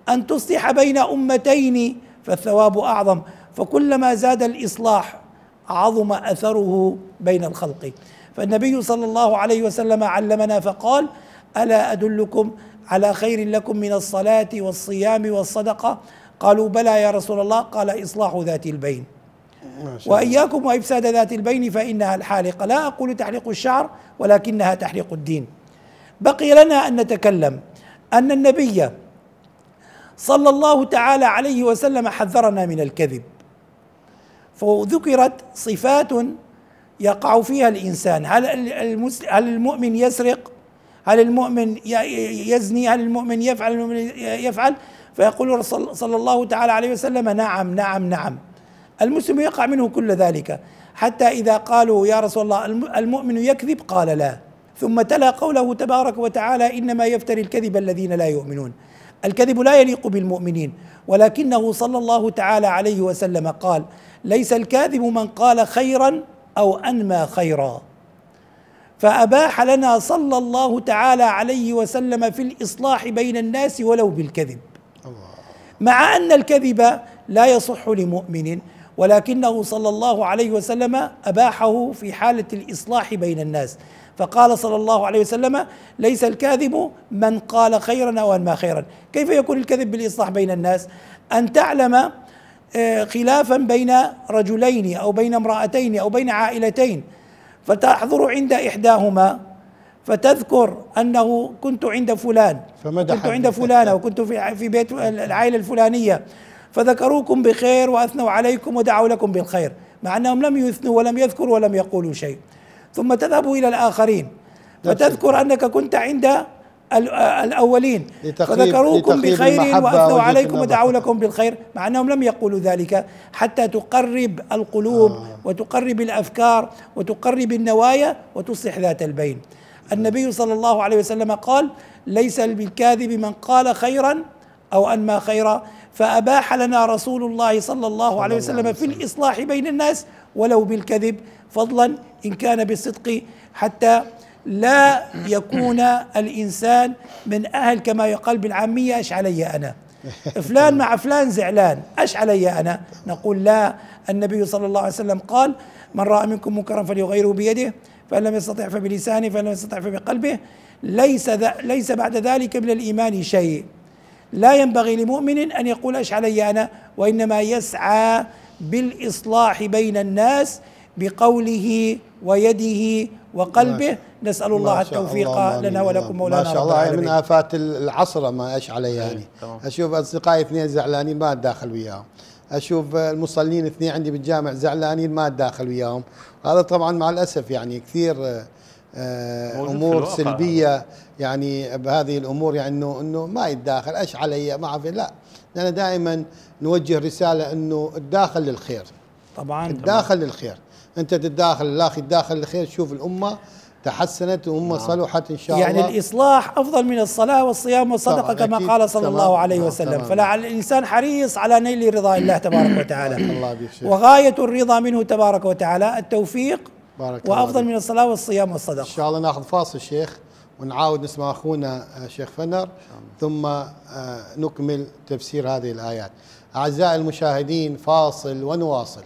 D: أن تصلح بين أمتين فالثواب أعظم فكلما زاد الإصلاح عظم أثره بين الخلق فالنبي صلى الله عليه وسلم علمنا فقال ألا أدلكم على خير لكم من الصلاة والصيام والصدقة قالوا بلى يا رسول الله قال إصلاح ذات البين
A: وإياكم
D: وإفساد ذات البين فإنها الحالقة لا أقول تحليق الشعر ولكنها تحليق الدين بقي لنا أن نتكلم أن النبي صلى الله تعالى عليه وسلم حذرنا من الكذب فذكرت صفات يقع فيها الإنسان هل, هل المؤمن يسرق هل المؤمن يزني هل المؤمن يفعل المؤمن يفعل فيقول صلى الله تعالى عليه وسلم نعم نعم نعم المسلم يقع منه كل ذلك حتى إذا قالوا يا رسول الله المؤمن يكذب قال لا ثم تلا قوله تبارك وتعالى إنما يفتري الكذب الذين لا يؤمنون الكذب لا يليق بالمؤمنين ولكنه صلى الله تعالى عليه وسلم قال ليس الكاذب من قال خيرا أو أنمى خيرا فأباح لنا صلى الله تعالى عليه وسلم في الإصلاح بين الناس ولو بالكذب مع أن الكذب لا يصح لمؤمن ولكنه صلى الله عليه وسلم أباحه في حالة الإصلاح بين الناس فقال صلى الله عليه وسلم ليس الكاذب من قال خيرا أو أنما خيرا كيف يكون الكذب بالإصلاح بين الناس أن تعلم آه، خلافا بين رجلين أو بين امرأتين أو بين عائلتين فتحضر عند إحداهما فتذكر أنه كنت عند فلان كنت عند فلانة وكنت في في بيت العائلة الفلانية فذكروكم بخير واثنوا عليكم ودعوا لكم بالخير مع انهم لم يثنوا ولم يذكروا ولم يقولوا شيء ثم تذهب الى الاخرين فتذكر انك كنت عند آه، الاولين
B: فذكروكم بخير واثنوا عليكم ودعوا
D: لكم بالخير مع انهم لم يقولوا ذلك حتى تقرب القلوب آه. وتقرب الافكار وتقرب النوايا وتصلح ذات البين النبي صلى الله عليه وسلم قال ليس بالكاذب من قال خيرا او انما خيرا فأباح لنا رسول الله صلى الله عليه وسلم في الإصلاح بين الناس ولو بالكذب فضلا إن كان بالصدق حتى لا يكون الإنسان من أهل كما يقال بالعامية إيش علي أنا (laughs) فلان مع فلان زعلان ايش علي انا نقول لا النبي صلى الله عليه وسلم قال من راى منكم منكرا فليغيره بيده فان لم يستطع فبلسانه فان لم يستطع فبقلبه ليس ليس بعد ذلك من الايمان شيء لا ينبغي لمؤمن أن يقول إيش علي أنا وإنما يسعى بالإصلاح بين الناس بقوله ويده وقلبه نسأل الله التوفيق الله لنا ولكم مولانا ما شاء الله من
B: آفات العصر ما إيش علي طيب، يعني أشوف أصدقائي اثنين زعلانين ما أتداخل وياهم اشوف المصلين اثنين عندي بالجامع زعلانين ما اتداخل وياهم هذا طبعا مع الاسف يعني كثير آه، امور سلبيه يعني بهذه الامور يعني انه انه ما يتداخل ايش علي ما اعرف لا انا دائما نوجه رساله انه الداخل للخير طبعا الداخل طبعا. للخير انت تتداخل الاخ الداخل للخير شوف الامه تحسنت وهم نعم. صلحت ان شاء يعني الله يعني
D: الاصلاح افضل من الصلاه والصيام والصدقه كما قال صلى الله عليه نعم، وسلم فلعل الانسان حريص على نيل رضا الله تبارك وتعالى وغايه الرضا
B: منه تبارك وتعالى التوفيق
A: بارك وافضل بارك.
B: من الصلاه والصيام والصدقه ان شاء الله ناخذ فاصل شيخ ونعاود نسمع أخونا آه، شيخ فنر ثم آه، نكمل تفسير هذه الآيات أعزائي المشاهدين فاصل ونواصل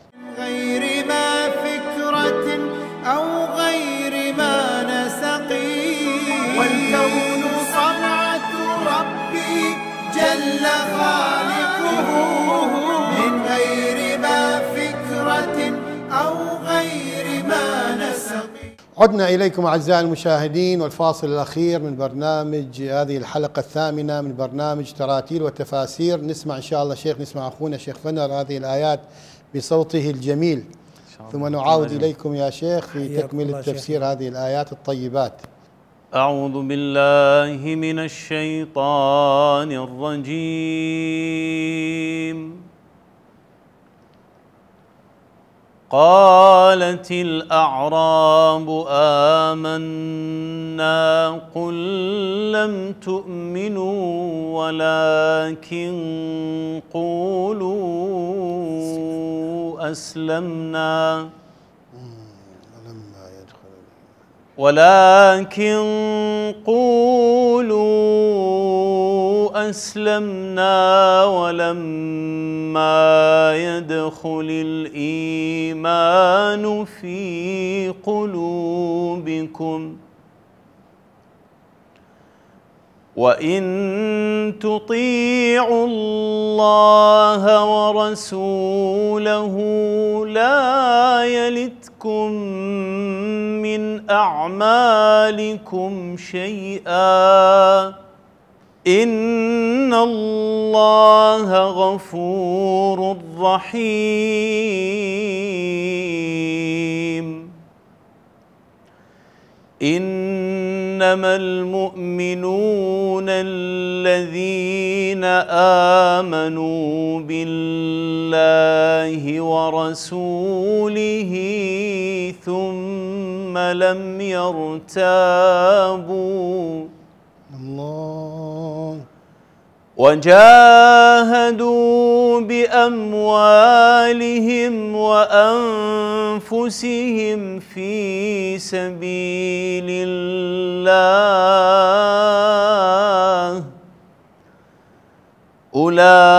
B: عدنا إليكم أعزائي المشاهدين والفاصل الأخير من برنامج هذه الحلقة الثامنة من برنامج تراتيل وتفاسير نسمع إن شاء الله شيخ نسمع أخونا شيخ فنر هذه الآيات بصوته الجميل ثم نعاود إليكم يا شيخ في تكملة تفسير هذه الآيات الطيبات
C: أعوذ بالله من الشيطان الرجيم قالت الأعراب آمنا قل لم تؤمنوا ولكن قولوا أسلمنا ولكن قولوا أسلمنا ولما يدخل الإيمان في قلوبكم وإن تطيعوا الله ورسوله لا يلتكم من أعمالكم شيئا إن الله غفور رحيم إنما المؤمنون الذين آمنوا بالله ورسوله ثم لم يرتابوا الله وجاهدوا باموالهم وانفسهم في سبيل الله أولئك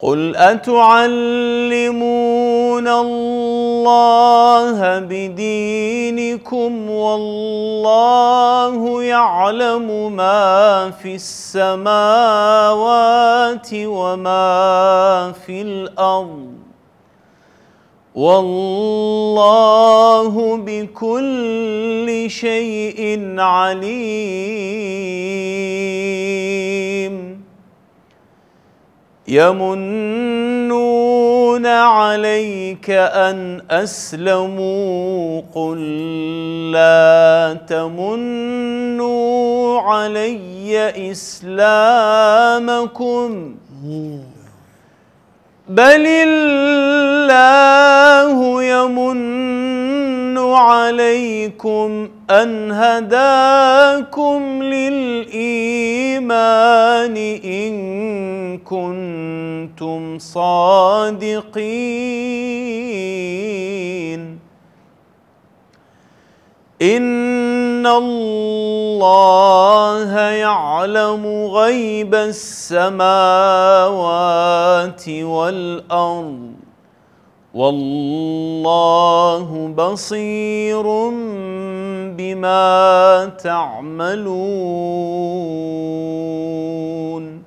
C: قل أتعلمون الله بدينكم والله يعلم ما في السماوات وما في الأرض والله بكل شيء عليم يمنون عليك أن أسلموا قل لا تمنوا علي إسلامكم بل الله يمن عليكم أن هداكم للإيمان إن كنتم صادقين إن الله يعلم غيب السماوات والأرض والله بصير بما تعملون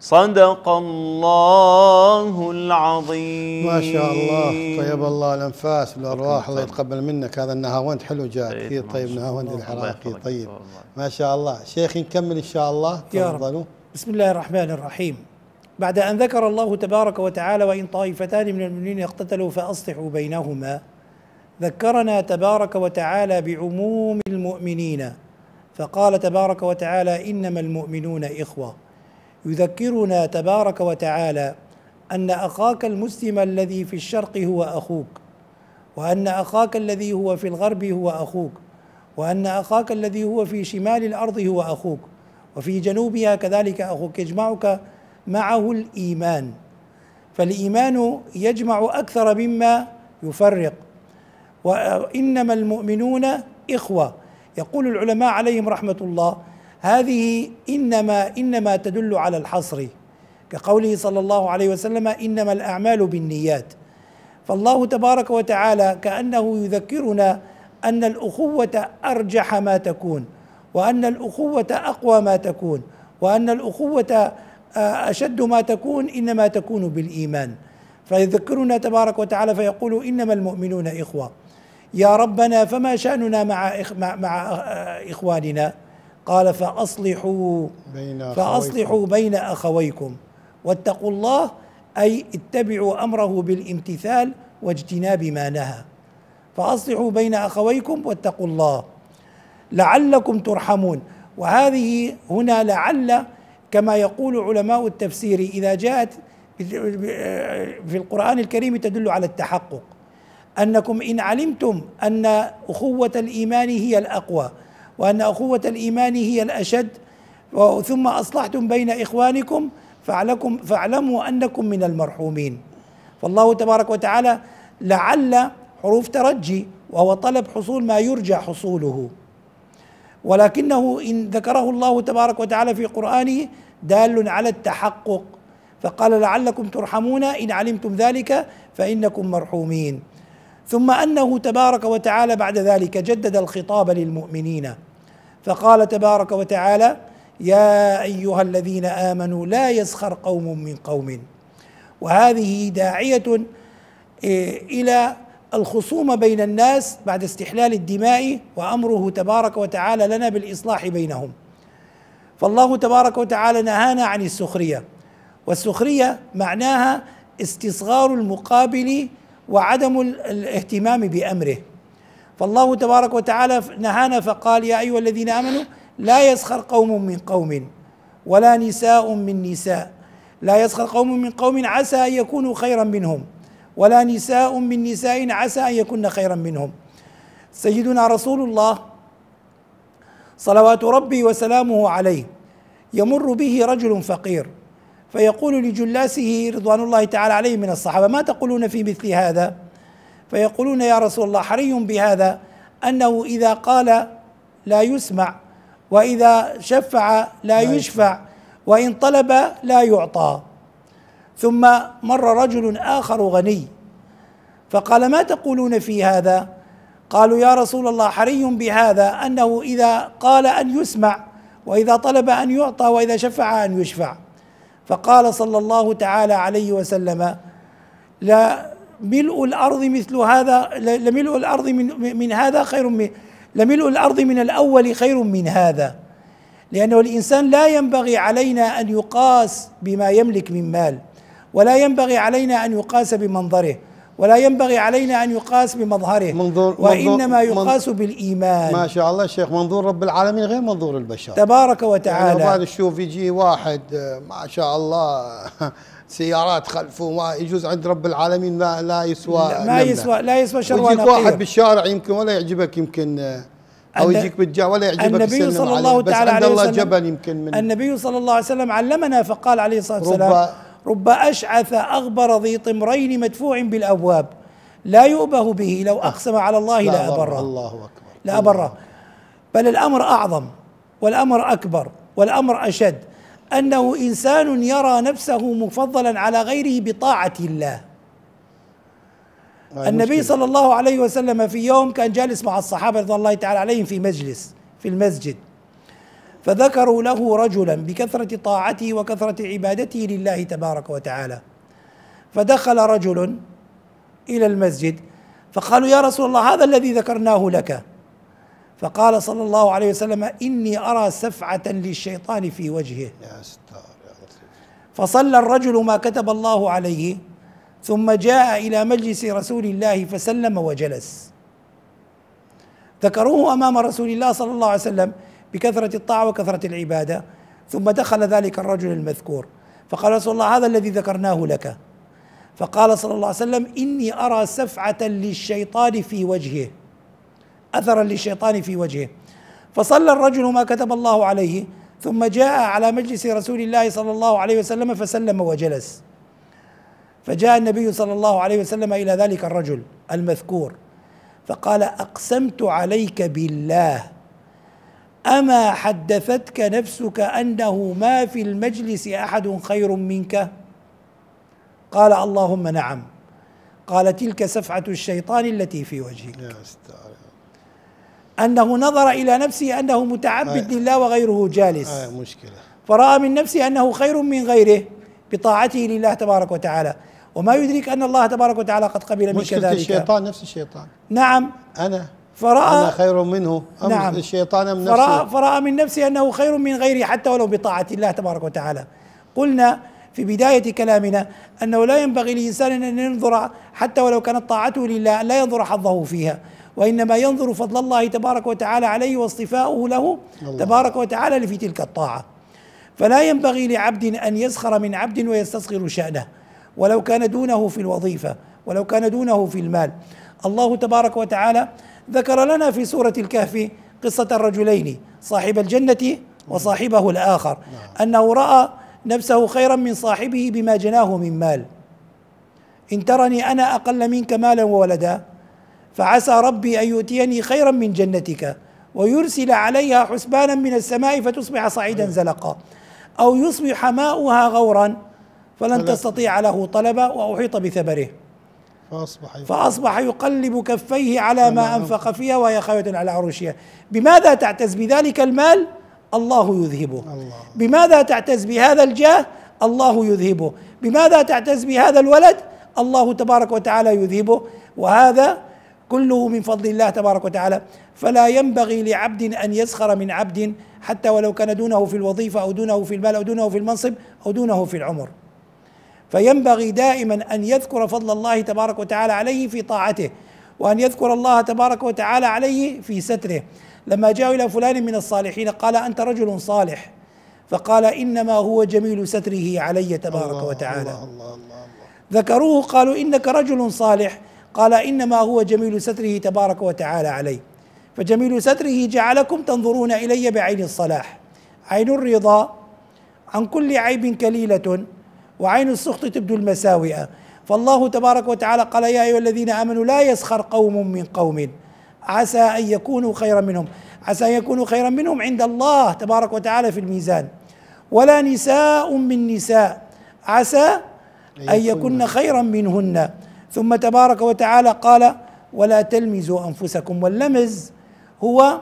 C: صدق الله العظيم ما شاء الله طيب
B: الله الانفاس والارواح الله يتقبل منك هذا النهاوند حلو جاء كثير طيب, طيب، نهاوند الحراقي طيب ما شاء الله شيخ نكمل ان شاء الله تفضلوا
D: بسم الله الرحمن الرحيم بعد أن ذكر الله تبارك وتعالى وإن طائفتان من المؤمنين اقتتلوا فأصلحوا بينهما ذكرنا تبارك وتعالى بعموم المؤمنين فقال تبارك وتعالى إنما المؤمنون إخوة يذكرنا تبارك وتعالى أن أخاك المسلم الذي في الشرق هو أخوك وأن أخاك الذي هو في الغرب هو أخوك وأن أخاك الذي هو في شمال الأرض هو أخوك وفي جنوبها كذلك أخوك يجمعك معه الايمان فالايمان يجمع اكثر مما يفرق وانما المؤمنون اخوه يقول العلماء عليهم رحمه الله هذه انما انما تدل على الحصر كقوله صلى الله عليه وسلم انما الاعمال بالنيات فالله تبارك وتعالى كانه يذكرنا ان الاخوه ارجح ما تكون وان الاخوه اقوى ما تكون وان الاخوه أشد ما تكون إنما تكون بالإيمان فيذكرنا تبارك وتعالى فيقول إنما المؤمنون إخوة يا ربنا فما شأننا مع مع إخواننا قال فأصلحوا
B: بين فأصلحوا
D: بين أخويكم واتقوا الله أي اتبعوا أمره بالامتثال واجتناب ما نهى فأصلحوا بين أخويكم واتقوا الله لعلكم ترحمون وهذه هنا لعل كما يقول علماء التفسير اذا جاءت في القران الكريم تدل على التحقق انكم ان علمتم ان اخوه الايمان هي الاقوى وان اخوه الايمان هي الاشد ثم اصلحتم بين اخوانكم فعلكم فاعلموا انكم من المرحومين فالله تبارك وتعالى لعل حروف ترجي وهو طلب حصول ما يرجى حصوله ولكنه ان ذكره الله تبارك وتعالى في قرانه دال على التحقق فقال لعلكم ترحمون ان علمتم ذلك فانكم مرحومين ثم انه تبارك وتعالى بعد ذلك جدد الخطاب للمؤمنين فقال تبارك وتعالى يا ايها الذين امنوا لا يسخر قوم من قوم وهذه داعيه إيه، الى الخصومه بين الناس بعد استحلال الدماء وامره تبارك وتعالى لنا بالاصلاح بينهم فالله تبارك وتعالى نهانا عن السخريه والسخريه معناها استصغار المقابل وعدم الاهتمام بامره فالله تبارك وتعالى نهانا فقال يا ايها الذين امنوا لا يسخر قوم من قوم ولا نساء من نساء لا يسخر قوم من قوم عسى ان يكونوا خيرا منهم ولا نساء من نساء عسى ان يكن خيرا منهم سيدنا رسول الله صلوات ربي وسلامه عليه يمر به رجل فقير فيقول لجلاسه رضوان الله تعالى عليه من الصحابه ما تقولون في مثل هذا فيقولون يا رسول الله حري بهذا انه اذا قال لا يسمع واذا شفع لا يشفع وان طلب لا يعطى ثم مر رجل اخر غني فقال ما تقولون في هذا قالوا يا رسول الله حري بهذا انه اذا قال ان يسمع واذا طلب ان يعطى واذا شفع ان يشفع فقال صلى الله تعالى عليه وسلم لا ملء الارض مثل هذا لملء الارض من من هذا خير من لملء الارض من الاول خير من هذا لانه الانسان لا ينبغي علينا ان يقاس بما يملك من مال ولا ينبغي علينا ان يقاس بمنظره ولا ينبغي علينا أن يقاس بمظهره منظور وإنما يقاس منظور
B: بالإيمان ما شاء الله شيخ منظور رب العالمين غير منظور البشر تبارك يعني وتعالى يعني بعد الشوف يجي واحد آه، ما شاء الله (laughs) سيارات خلفه ما يجوز عند رب العالمين ما لا يسوى لا ما يسوى لا يسوى شر يجيك واحد بالشارع يمكن ولا يعجبك يمكن آه، او يجيك بالجا ولا يعجبك النبي صلى الله عليه تعالى عليه وسلم الله جبل يمكن من النبي
D: صلى الله عليه وسلم علمنا فقال عليه الصلاه والسلام رب أشعث أغبر ذي طمرين مدفوع بالأبواب لا يؤبه به لو أقسم على الله لأبره
B: الله أكبر
D: لا أبره بل الأمر أعظم والأمر أكبر والأمر أشد أنه إنسان يرى نفسه مفضلا على غيره بطاعة الله النبي صلى الله عليه وسلم في يوم كان جالس مع الصحابة رضي الله تعالى عليهم في مجلس في المسجد فذكروا له رجلا بكثرة طاعته وكثرة عبادته لله تبارك وتعالى فدخل رجل إلى المسجد فقالوا يا رسول الله هذا الذي ذكرناه لك فقال صلى الله عليه وسلم إني أرى سفعة للشيطان في وجهه يا ستار يا فصلى الرجل ما كتب الله عليه ثم جاء إلى مجلس رسول الله فسلم وجلس ذكروه أمام رسول الله صلى الله عليه وسلم بكثرة الطاعة وكثرة العبادة ثم دخل ذلك الرجل المذكور فقال رسول الله هذا الذي ذكرناه لك فقال صلى الله عليه وسلم إني أرى سفعة للشيطان في وجهه أثرا للشيطان في وجهه فصلى الرجل ما كتب الله عليه ثم جاء على مجلس رسول الله صلى الله عليه وسلم فسلم وجلس فجاء النبي صلى الله عليه وسلم الى ذلك الرجل المذكور فقال اقسمت عليك بالله اما حدثتك نفسك انه ما في المجلس احد خير منك قال اللهم نعم قال تلك سفعه الشيطان التي في وجهك يا انه نظر الى نفسه انه متعبد آية. لله وغيره جالس آية، مشكله فراى من نفسه انه خير من غيره بطاعته لله تبارك وتعالى وما يدرك ان الله تبارك وتعالى قد قبل منك ذلك مشكله الشيطان
B: نفس الشيطان
D: نعم انا فرأى أنا
B: خير منه أم نعم الشيطان من نفسه فرأى,
D: فرأى من نفسه أنه خير من غيره حتى ولو بطاعة الله تبارك وتعالى قلنا في بداية كلامنا أنه لا ينبغي للإنسان أن ينظر حتى ولو كانت طاعته لله لا ينظر حظه فيها وإنما ينظر فضل الله تبارك وتعالى عليه واصطفاؤه له الله. تبارك وتعالى في تلك الطاعة فلا ينبغي لعبد أن يسخر من عبد ويستصغر شأنه ولو كان دونه في الوظيفة ولو كان دونه في المال الله تبارك وتعالى ذكر لنا في سورة الكهف قصة الرجلين صاحب الجنة وصاحبه الآخر نعم. أنه رأى نفسه خيرا من صاحبه بما جناه من مال إن ترني أنا أقل منك مالا وولدا فعسى ربي أن يؤتيني خيرا من جنتك ويرسل عليها حسبانا من السماء فتصبح صعيدا أيوة. زلقا أو يصبح ماؤها غورا فلن تستطيع له طلبا وأحيط بثبره فأصبح, فأصبح يقلب كفيه على ما أنفق فيها وهي خاوية على عروشها بماذا تعتز بذلك المال الله يذهبه الله. بماذا تعتز بهذا الجاه الله يذهبه بماذا تعتز بهذا الولد الله تبارك وتعالى يذهبه وهذا كله من فضل الله تبارك وتعالى فلا ينبغي لعبد ان يسخر من عبد حتى ولو كان دونه في الوظيفه او دونه في المال او دونه في المنصب او دونه في العمر فينبغي دائما ان يذكر فضل الله تبارك وتعالى عليه في طاعته وان يذكر الله تبارك وتعالى عليه في ستره لما جاءوا الى فلان من الصالحين قال انت رجل صالح فقال انما هو جميل ستره علي تبارك الله وتعالى الله الله الله ذكروه قالوا انك رجل صالح قال انما هو جميل ستره تبارك وتعالى علي فجميل ستره جعلكم تنظرون الي بعين الصلاح عين الرضا عن كل عيب كليله وعين السخط تبدو المساوئ فالله تبارك وتعالى قال يا أيها الذين آمنوا لا يسخر قوم من قوم عسى أن يكونوا خيرا منهم عسى أن يكونوا خيرا منهم عند الله تبارك وتعالى في الميزان ولا نساء من نساء عسى أن يكن خيرا منهن ثم تبارك وتعالى قال ولا تلمزوا أنفسكم واللمز هو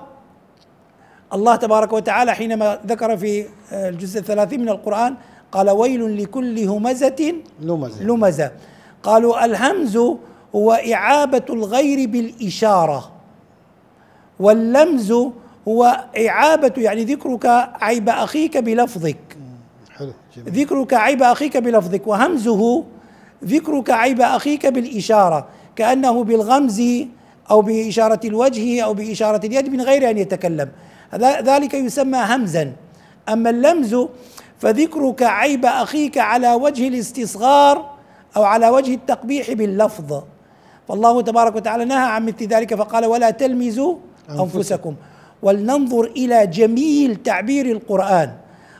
D: الله تبارك وتعالى حينما ذكر في الجزء الثلاثين من القرآن قال ويل لكل همزة لمزة, لمزة قالوا الهمز هو إعابة الغير بالإشارة واللمز هو إعابة يعني ذكرك عيب أخيك بلفظك حلو جميل. ذكرك عيب أخيك بلفظك وهمزه ذكرك عيب أخيك بالإشارة كأنه بالغمز أو بإشارة الوجه أو بإشارة اليد من غير أن يتكلم ذلك يسمى همزا أما اللمز فذكرك عيب اخيك على وجه الاستصغار او على وجه التقبيح باللفظ فالله تبارك وتعالى نهى عن مثل ذلك فقال ولا تلمزوا انفسكم ولننظر الى جميل تعبير القران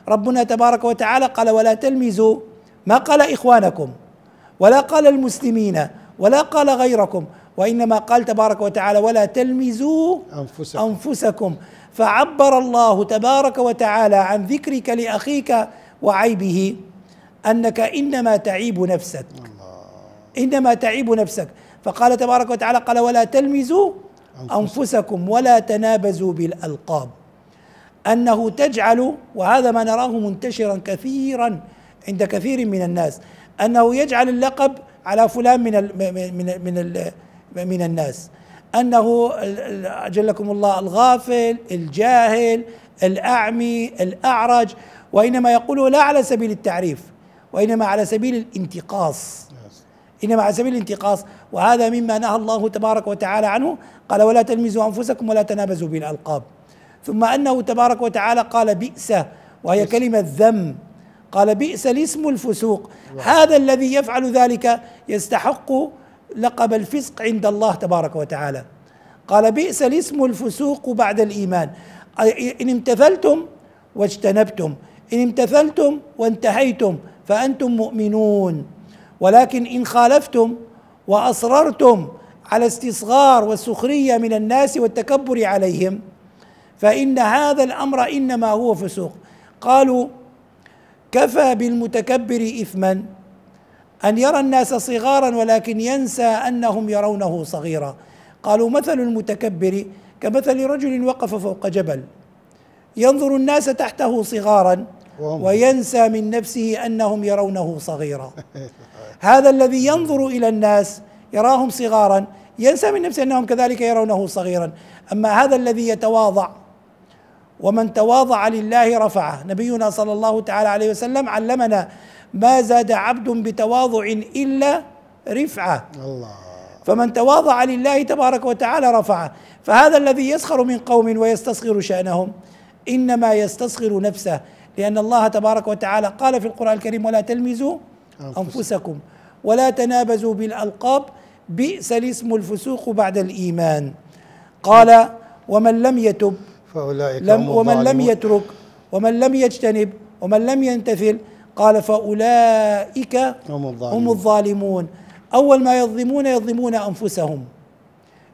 D: ربنا تبارك وتعالى قال ولا تلمزوا ما قال اخوانكم ولا قال المسلمين ولا قال غيركم وانما قال تبارك وتعالى ولا تلمزوا انفسكم, أنفسكم فعبر الله تبارك وتعالى عن ذكرك لاخيك وعيبه انك انما تعيب نفسك انما تعيب نفسك فقال تبارك وتعالى قال ولا تلمزوا انفسكم ولا تنابزوا بالالقاب انه تجعل وهذا ما نراه منتشرا كثيرا عند كثير من الناس انه يجعل اللقب على فلان من الـ من الـ من, الـ من الناس انه اجلكم الله الغافل الجاهل الاعمي الاعرج وانما يقوله لا على سبيل التعريف وانما على سبيل الانتقاص انما على سبيل الانتقاص وهذا مما نهى الله تبارك وتعالى عنه قال ولا تلمزوا انفسكم ولا تنابزوا بالالقاب ثم انه تبارك وتعالى قال بئس وهي كلمه ذم قال بئس الاسم الفسوق هذا الذي يفعل ذلك يستحق لقب الفسق عند الله تبارك وتعالى قال بئس الاسم الفسوق بعد الايمان ان امتثلتم واجتنبتم ان امتثلتم وانتهيتم فانتم مؤمنون ولكن ان خالفتم واصررتم على استصغار والسخريه من الناس والتكبر عليهم فان هذا الامر انما هو فسوق قالوا كفى بالمتكبر اثما أن يرى الناس صغارا ولكن ينسى أنهم يرونه صغيرا قالوا مثل المتكبر كمثل رجل وقف فوق جبل ينظر الناس تحته صغارا وينسى من نفسه أنهم يرونه صغيرا (laughs) هذا الذي ينظر إلى الناس يراهم صغارا ينسى من نفسه أنهم كذلك يرونه صغيرا أما هذا الذي يتواضع ومن تواضع لله رفعه نبينا صلى الله تعالى عليه وسلم علمنا ما زاد عبد بتواضع إلا رفعة الله فمن تواضع لله تبارك وتعالى رفعه فهذا الذي يسخر من قوم ويستصغر شأنهم إنما يستصغر نفسه لأن الله تبارك وتعالى قال في القرآن الكريم ولا تلمزوا أنفسكم ولا تنابزوا بالألقاب بئس الاسم الفسوق بعد الإيمان قال ومن لم يتب فأولئك لم ومن لم يترك ومن لم يجتنب ومن لم يمتثل قال فأولئك
B: هم الظالمون, هم
D: الظالمون أول ما يظلمون يظلمون أنفسهم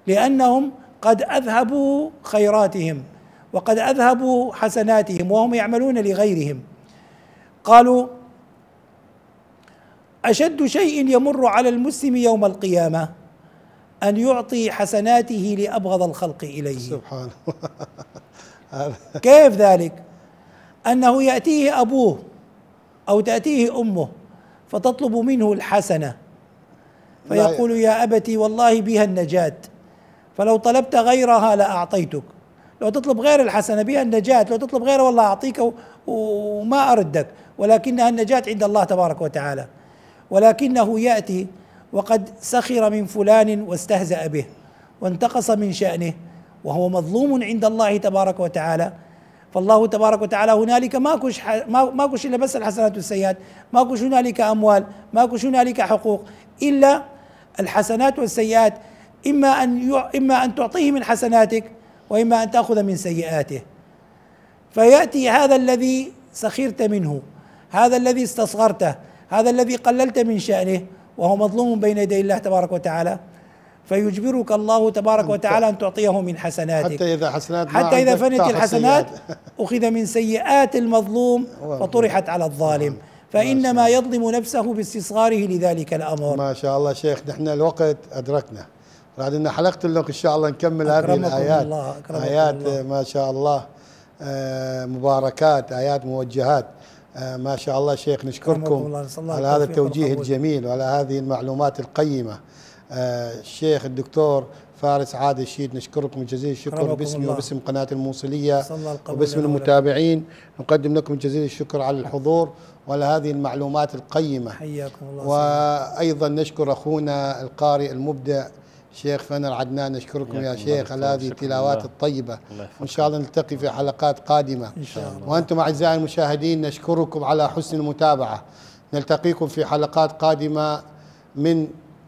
D: لأنهم قد أذهبوا خيراتهم وقد أذهبوا حسناتهم وهم يعملون لغيرهم قالوا أشد شيء يمر على المسلم يوم القيامة أن يعطي حسناته لأبغض الخلق إليه سبحان الله (laughs) كيف ذلك؟ أنه يأتيه أبوه أو تأتيه أمه فتطلب منه الحسنة فيقول يا أبتي والله بها النجاة فلو طلبت غيرها لأعطيتك لو تطلب غير الحسنة بها النجاة لو تطلب غيرها والله أعطيك وما أردك ولكنها النجاة عند الله تبارك وتعالى ولكنه يأتي وقد سخر من فلان واستهزأ به وانتقص من شأنه وهو مظلوم عند الله تبارك وتعالى فالله تبارك وتعالى هنالك ماكوش ماكوش الا بس الحسنات والسيئات ماكوش هنالك اموال ماكوش هنالك حقوق الا الحسنات والسيئات اما ان اما ان تعطيه من حسناتك واما ان تاخذ من سيئاته فياتي هذا الذي سخرت منه هذا الذي استصغرته هذا الذي قللت من شانه وهو مظلوم بين يدي الله تبارك وتعالى فيجبرك الله تبارك وتعالى أن تعطيه من حسناتك حتى إذا
B: حسنات حتى إذا فنت الحسنات
D: أخذ من سيئات المظلوم وطرحت
B: على الظالم فإنما يظلم نفسه باستصغاره لذلك الأمر ما شاء الله شيخ نحن الوقت أدركنا بعد أن حلقة لك إن شاء الله نكمل هذه الآيات الله آيات الله. ما شاء الله آه، مباركات آيات موجهات آه، ما شاء الله شيخ نشكركم الله على هذا التوجيه الجميل وعلى هذه المعلومات القيمة الشيخ الدكتور فارس عادل الشيد نشكركم جزيل الشكر باسمي الله. وباسم قناة الموصلية وباسم المتابعين نقدم لكم جزيل الشكر على الحضور وعلى هذه المعلومات القيمة
D: حياكم الله
B: وأيضا نشكر أخونا القارئ المبدع شيخ فنر عدنان نشكركم يا شيخ على هذه التلاوات الطيبة وإن شاء الله نلتقي في حلقات قادمة إن شاء الله. وأنتم أعزائي المشاهدين نشكركم على حسن المتابعة نلتقيكم في حلقات قادمة من